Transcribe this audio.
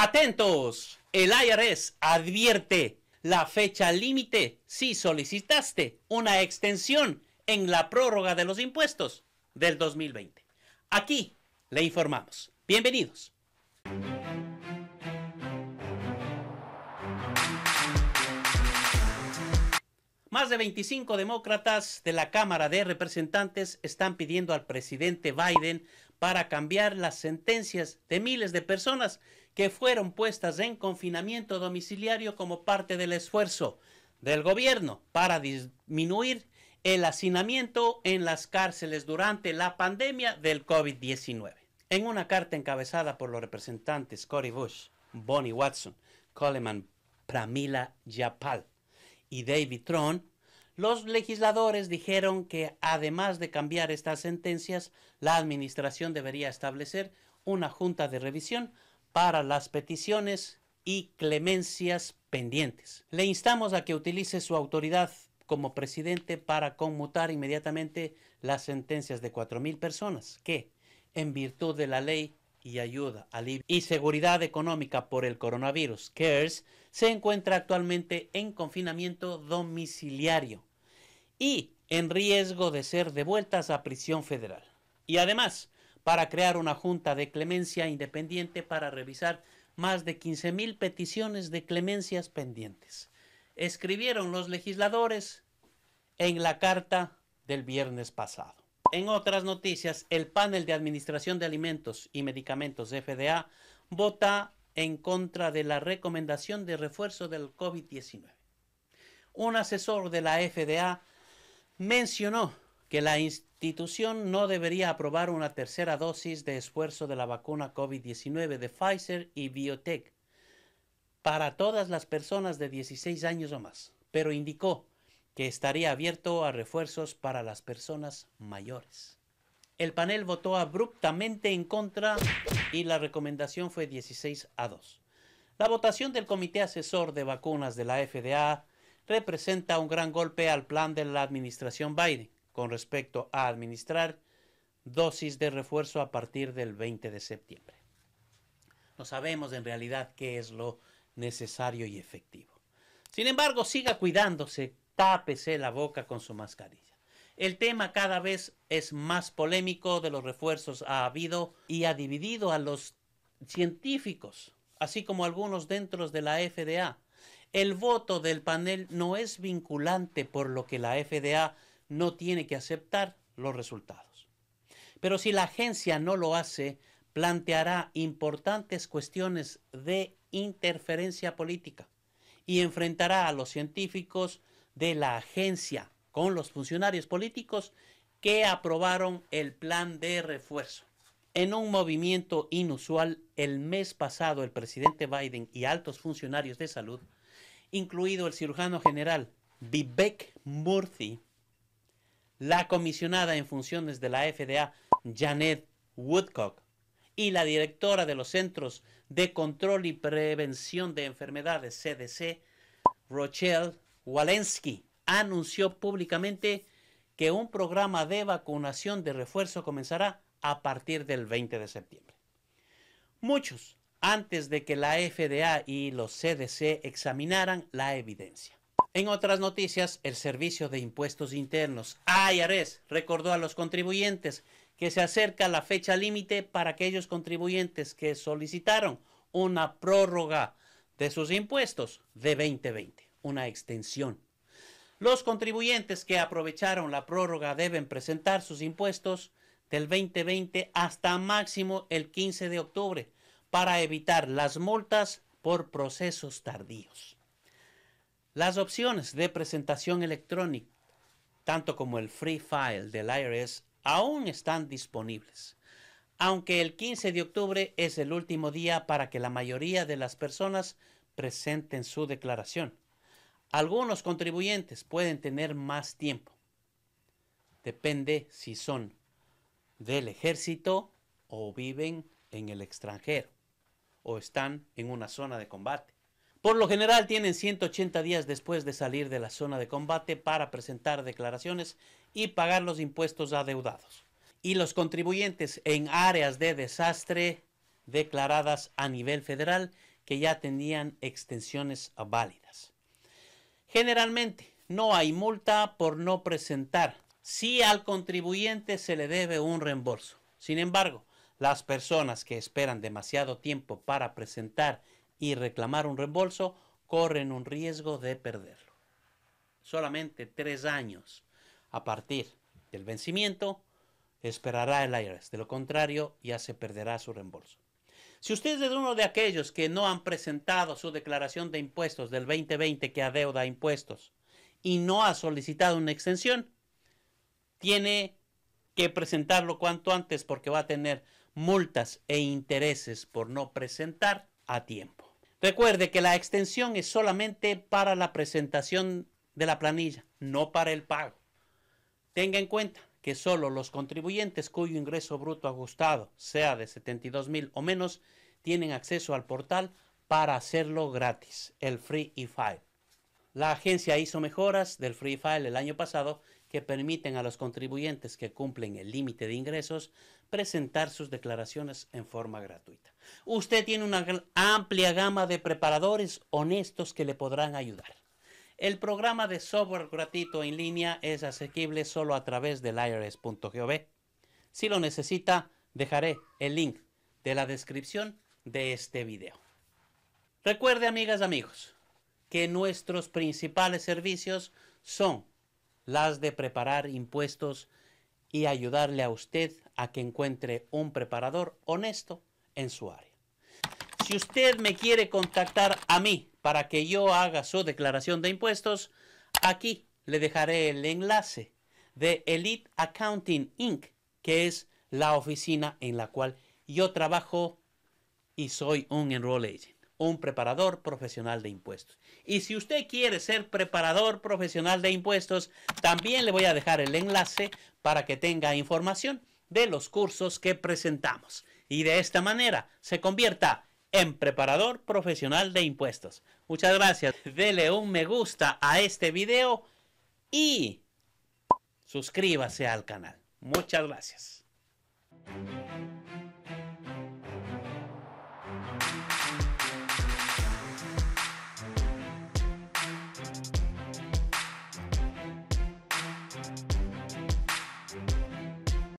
Atentos, el IRS advierte la fecha límite si solicitaste una extensión en la prórroga de los impuestos del 2020. Aquí le informamos. Bienvenidos. Más de 25 demócratas de la Cámara de Representantes están pidiendo al presidente Biden para cambiar las sentencias de miles de personas que fueron puestas en confinamiento domiciliario como parte del esfuerzo del gobierno para disminuir el hacinamiento en las cárceles durante la pandemia del COVID-19. En una carta encabezada por los representantes Cory Bush, Bonnie Watson, Coleman Pramila Yapal y David Tron, los legisladores dijeron que además de cambiar estas sentencias, la Administración debería establecer una junta de revisión para las peticiones y clemencias pendientes. Le instamos a que utilice su autoridad como presidente para conmutar inmediatamente las sentencias de 4.000 personas que, en virtud de la ley y ayuda, y seguridad económica por el coronavirus, CARES, se encuentra actualmente en confinamiento domiciliario y en riesgo de ser devueltas a prisión federal. Y además, para crear una junta de clemencia independiente para revisar más de 15.000 peticiones de clemencias pendientes. Escribieron los legisladores en la carta del viernes pasado. En otras noticias, el panel de Administración de Alimentos y Medicamentos de FDA vota en contra de la recomendación de refuerzo del COVID-19. Un asesor de la FDA mencionó que la institución no debería aprobar una tercera dosis de esfuerzo de la vacuna COVID-19 de Pfizer y biotech para todas las personas de 16 años o más, pero indicó que estaría abierto a refuerzos para las personas mayores. El panel votó abruptamente en contra y la recomendación fue 16 a 2. La votación del Comité Asesor de Vacunas de la FDA representa un gran golpe al plan de la administración Biden con respecto a administrar dosis de refuerzo a partir del 20 de septiembre. No sabemos en realidad qué es lo necesario y efectivo. Sin embargo, siga cuidándose, tápese la boca con su mascarilla. El tema cada vez es más polémico, de los refuerzos ha habido y ha dividido a los científicos, así como algunos dentro de la FDA. El voto del panel no es vinculante por lo que la FDA no tiene que aceptar los resultados. Pero si la agencia no lo hace, planteará importantes cuestiones de interferencia política y enfrentará a los científicos de la agencia con los funcionarios políticos que aprobaron el plan de refuerzo. En un movimiento inusual, el mes pasado el presidente Biden y altos funcionarios de salud, incluido el cirujano general Vivek Murthy, la comisionada en funciones de la FDA, Janet Woodcock, y la directora de los Centros de Control y Prevención de Enfermedades, CDC, Rochelle Walensky anunció públicamente que un programa de vacunación de refuerzo comenzará a partir del 20 de septiembre. Muchos antes de que la FDA y los CDC examinaran la evidencia. En otras noticias, el Servicio de Impuestos Internos, AYARES, recordó a los contribuyentes que se acerca la fecha límite para aquellos contribuyentes que solicitaron una prórroga de sus impuestos de 2020 una extensión. Los contribuyentes que aprovecharon la prórroga deben presentar sus impuestos del 2020 hasta máximo el 15 de octubre para evitar las multas por procesos tardíos. Las opciones de presentación electrónica, tanto como el free file del IRS, aún están disponibles, aunque el 15 de octubre es el último día para que la mayoría de las personas presenten su declaración. Algunos contribuyentes pueden tener más tiempo. Depende si son del ejército o viven en el extranjero o están en una zona de combate. Por lo general tienen 180 días después de salir de la zona de combate para presentar declaraciones y pagar los impuestos adeudados. Y los contribuyentes en áreas de desastre declaradas a nivel federal que ya tenían extensiones válidas. Generalmente no hay multa por no presentar. Si al contribuyente se le debe un reembolso. Sin embargo, las personas que esperan demasiado tiempo para presentar y reclamar un reembolso corren un riesgo de perderlo. Solamente tres años a partir del vencimiento esperará el IRS. De lo contrario, ya se perderá su reembolso. Si usted es uno de aquellos que no han presentado su declaración de impuestos del 2020 que adeuda impuestos y no ha solicitado una extensión, tiene que presentarlo cuanto antes porque va a tener multas e intereses por no presentar a tiempo. Recuerde que la extensión es solamente para la presentación de la planilla, no para el pago. Tenga en cuenta, que solo los contribuyentes cuyo ingreso bruto ajustado sea de 72 mil o menos tienen acceso al portal para hacerlo gratis, el Free E-File. La agencia hizo mejoras del Free File el año pasado que permiten a los contribuyentes que cumplen el límite de ingresos presentar sus declaraciones en forma gratuita. Usted tiene una amplia gama de preparadores honestos que le podrán ayudar. El programa de software gratuito en línea es asequible solo a través de irs.gov. Si lo necesita, dejaré el link de la descripción de este video. Recuerde, amigas, y amigos, que nuestros principales servicios son las de preparar impuestos y ayudarle a usted a que encuentre un preparador honesto en su área. Si usted me quiere contactar a mí para que yo haga su declaración de impuestos, aquí le dejaré el enlace de Elite Accounting Inc., que es la oficina en la cual yo trabajo y soy un enroll agent, un preparador profesional de impuestos. Y si usted quiere ser preparador profesional de impuestos, también le voy a dejar el enlace para que tenga información de los cursos que presentamos y de esta manera se convierta en Preparador Profesional de Impuestos. Muchas gracias. Dele un me gusta a este video y suscríbase al canal. Muchas gracias.